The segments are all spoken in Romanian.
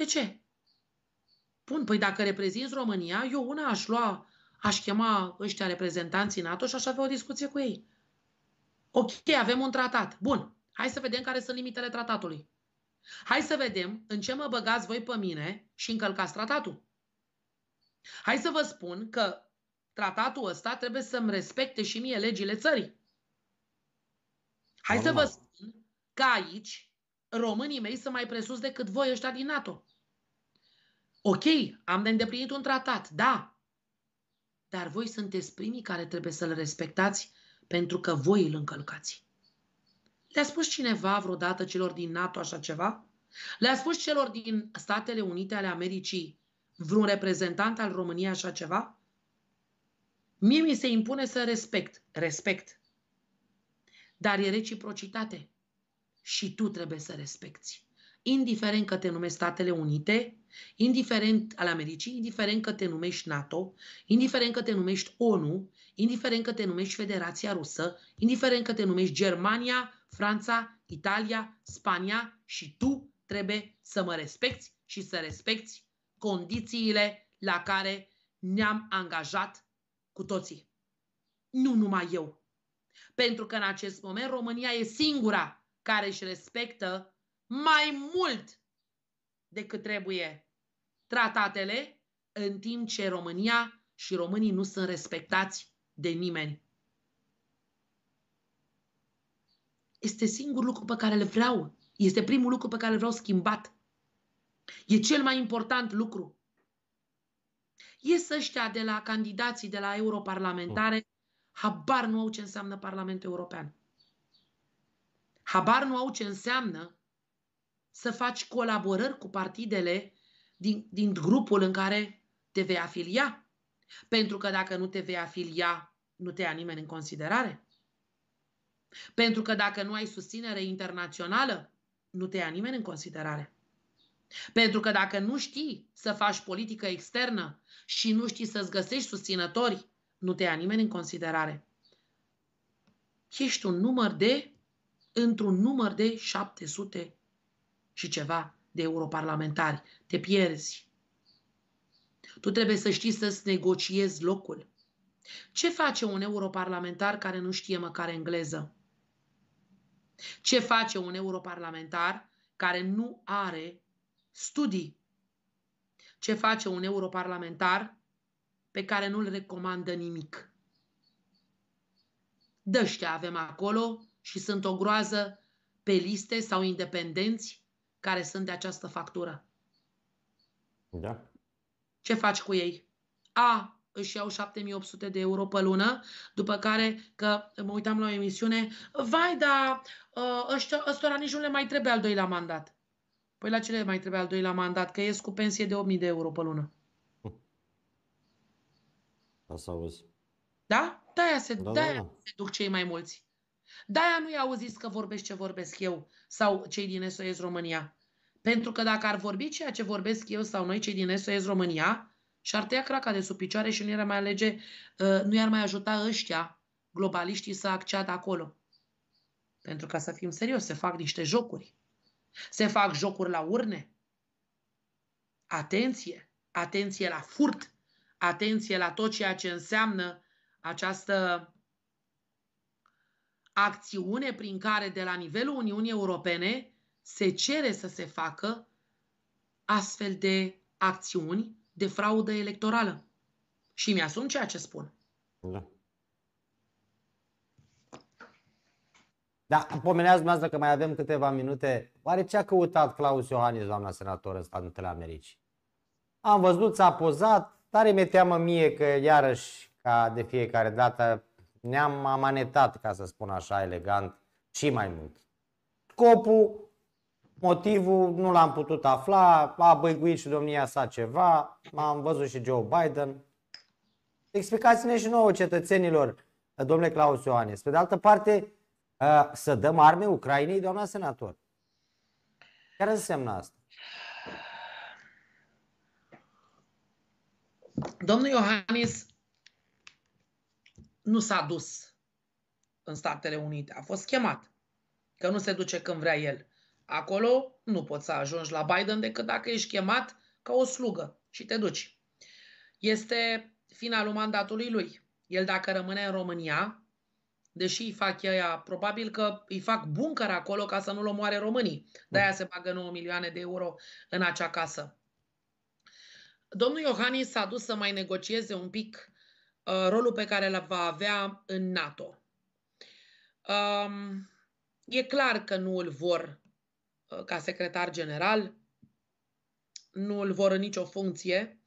De ce? Bun, păi dacă reprezinți România, eu una aș lua, aș chema ăștia reprezentanții NATO și aș avea o discuție cu ei. Ok, avem un tratat. Bun, hai să vedem care sunt limitele tratatului. Hai să vedem în ce mă băgați voi pe mine și încălcați tratatul. Hai să vă spun că tratatul ăsta trebuie să-mi respecte și mie legile țării. Hai Normal. să vă spun că aici românii mei sunt mai presus decât voi ăștia din NATO. Ok, am de îndeplinit un tratat, da. Dar voi sunteți primii care trebuie să-l respectați pentru că voi îl încălcați. Le-a spus cineva vreodată celor din NATO așa ceva? Le-a spus celor din Statele Unite ale Americii vreun reprezentant al României așa ceva? Mie mi se impune să respect, respect. Dar e reciprocitate. Și tu trebuie să respecti indiferent că te numești Statele Unite, indiferent al Americii, indiferent că te numești NATO, indiferent că te numești ONU, indiferent că te numești Federația Rusă, indiferent că te numești Germania, Franța, Italia, Spania și tu trebuie să mă respecti și să respecti condițiile la care ne-am angajat cu toții. Nu numai eu. Pentru că în acest moment România e singura care își respectă mai mult decât trebuie tratatele, în timp ce România și românii nu sunt respectați de nimeni. Este singurul lucru pe care îl vreau. Este primul lucru pe care îl vreau schimbat. E cel mai important lucru. Ies ăștia de la candidații de la europarlamentare, habar nu au ce înseamnă Parlamentul European. Habar nu au ce înseamnă să faci colaborări cu partidele din, din grupul în care te vei afilia. Pentru că dacă nu te vei afilia, nu te ia nimeni în considerare. Pentru că dacă nu ai susținere internațională, nu te ia nimeni în considerare. Pentru că dacă nu știi să faci politică externă și nu știi să-ți găsești susținători, nu te ia nimeni în considerare. Ești un număr de, într-un număr de 700 și ceva de europarlamentari. Te pierzi. Tu trebuie să știi să-ți negociezi locul. Ce face un europarlamentar care nu știe măcar engleză? Ce face un europarlamentar care nu are studii? Ce face un europarlamentar pe care nu-l recomandă nimic? Dăștia avem acolo și sunt o groază pe liste sau independenți care sunt de această factură. Da. Ce faci cu ei? A, își iau 7800 de euro pe lună, după care, că mă uitam la o emisiune, vai, da, ă, ăștia, ăstora nici nu le mai trebuie al doilea mandat. Păi la ce le mai trebuie al doilea mandat? Că ies cu pensie de 8000 de euro pe lună. Asta auzi. Da? De-aia se, da, da de-aia da, da. se duc cei mai mulți. De-aia nu-i zis că vorbesc ce vorbesc eu sau cei din SOS România. Pentru că dacă ar vorbi ceea ce vorbesc eu sau noi cei din SOS România, și-ar tăia craca de sub picioare și nu i-ar mai alege, ă, nu i-ar mai ajuta ăștia, globaliștii, să acceadă acolo. Pentru ca să fim serios, se fac niște jocuri. Se fac jocuri la urne. Atenție! Atenție la furt! Atenție la tot ceea ce înseamnă această acțiune prin care de la nivelul Uniunii Europene se cere să se facă astfel de acțiuni de fraudă electorală. Și mi-asum ceea ce spun. Da. Da, pomeneați dumneavoastră că mai avem câteva minute. Oare ce a căutat Claus Iohannis, doamna senatoră, în Statele Americii? Am văzut, s-a pozat, dar mi-e teamă mie că iarăși, ca de fiecare dată, ne-am amanetat, ca să spun așa elegant, și mai mult. Scopul, motivul, nu l-am putut afla, a băiguit și domnia sa ceva, am văzut și Joe Biden. Explicați-ne și nouă cetățenilor, domnule Claus Ioanes. Pe de altă parte, uh, să dăm arme Ucrainei, doamna senator. Care înseamnă asta? Domnul Iohannis nu s-a dus în Statele Unite, a fost chemat, că nu se duce când vrea el. Acolo nu poți să ajungi la Biden decât dacă ești chemat ca o slugă și te duci. Este finalul mandatului lui. El dacă rămâne în România, deși îi fac ea, probabil că îi fac buncăr acolo ca să nu-l omoare românii. De-aia mm. se bagă 9 milioane de euro în acea casă. Domnul Iohannis s-a dus să mai negocieze un pic Uh, rolul pe care îl va avea în NATO. Um, e clar că nu îl vor uh, ca secretar general, nu îl vor în nicio funcție.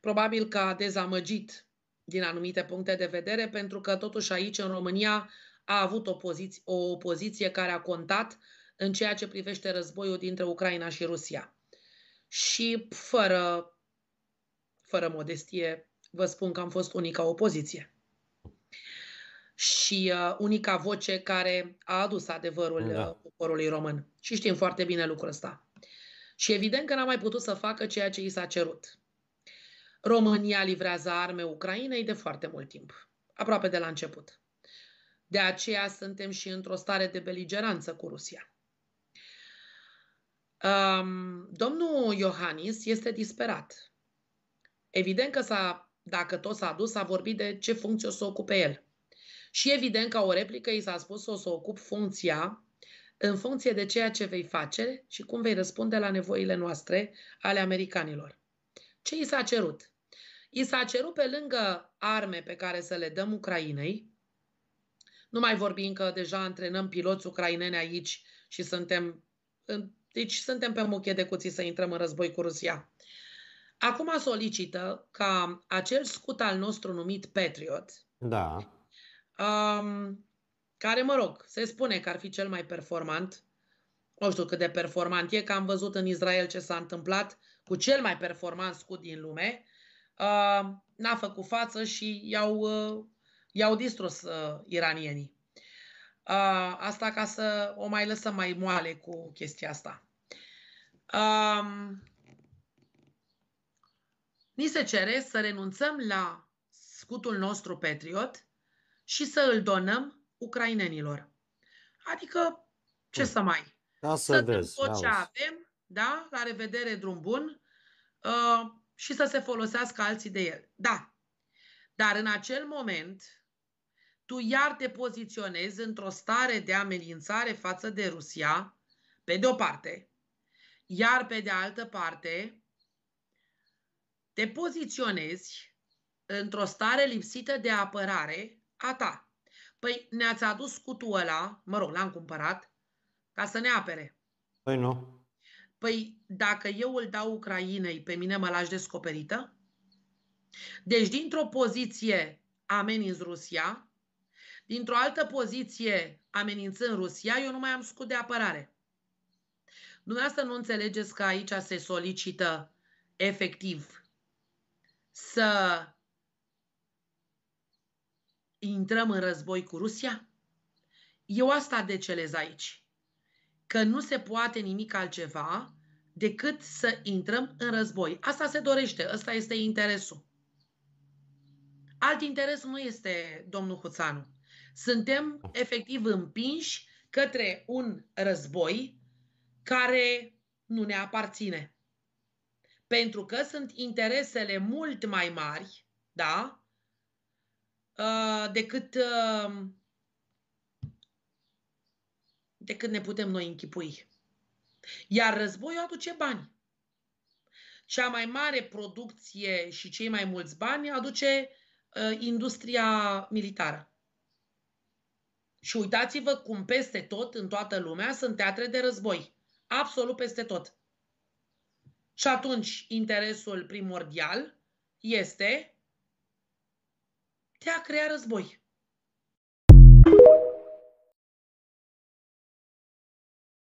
Probabil că a dezamăgit din anumite puncte de vedere, pentru că totuși aici, în România, a avut o, poziție, o opoziție care a contat în ceea ce privește războiul dintre Ucraina și Rusia. Și fără, fără modestie, vă spun că am fost unica opoziție și uh, unica voce care a adus adevărul da. uh, poporului român. Și știm foarte bine lucrul ăsta. Și evident că n-a mai putut să facă ceea ce i s-a cerut. România livrează arme Ucrainei de foarte mult timp, aproape de la început. De aceea suntem și într-o stare de beligeranță cu Rusia. Um, domnul Iohannis este disperat. Evident că s-a dacă tot s-a dus, a vorbit de ce funcție o să ocupe el. Și evident, ca o replică, i s-a spus o să ocup funcția în funcție de ceea ce vei face și cum vei răspunde la nevoile noastre ale americanilor. Ce i s-a cerut? I s-a cerut pe lângă arme pe care să le dăm Ucrainei, nu mai vorbim că deja antrenăm piloți ucraineni aici și suntem, deci suntem pe muche de cuții să intrăm în război cu Rusia. Uh, Acum solicită ca acel scut al nostru numit Patriot, da. um, care, mă rog, se spune că ar fi cel mai performant, nu știu cât de performant e, că am văzut în Israel ce s-a întâmplat cu cel mai performant scut din lume, uh, n-a făcut față și i-au, uh, i-au distrus uh, iranienii. Uh, asta ca să o mai lăsăm mai moale cu chestia asta. Um, Ni se cere să renunțăm la scutul nostru Patriot și să îl donăm ucrainenilor. Adică, ce să mai? Da, să, să vezi, tot ce avem, da? La revedere, drum bun, uh, și să se folosească alții de el. Da. Dar în acel moment, tu iar te poziționezi într-o stare de amenințare față de Rusia, pe de o parte, iar pe de altă parte, te poziționezi într-o stare lipsită de apărare a ta. Păi ne-ați adus scutul ăla, mă rog, l-am cumpărat, ca să ne apere. Păi nu. Păi dacă eu îl dau Ucrainei, pe mine mă lași descoperită? Deci dintr-o poziție ameninți Rusia, dintr-o altă poziție amenințând Rusia, eu nu mai am scut de apărare. Dumneavoastră nu înțelegeți că aici se solicită efectiv să intrăm în război cu Rusia? Eu asta decelez aici. Că nu se poate nimic altceva decât să intrăm în război. Asta se dorește, ăsta este interesul. Alt interes nu este domnul Huțanu. Suntem efectiv împinși către un război care nu ne aparține pentru că sunt interesele mult mai mari, da, uh, decât, uh, decât ne putem noi închipui. Iar războiul aduce bani. Cea mai mare producție și cei mai mulți bani aduce uh, industria militară. Și uitați-vă cum peste tot, în toată lumea, sunt teatre de război. Absolut peste tot. Și atunci interesul primordial este de a crea război.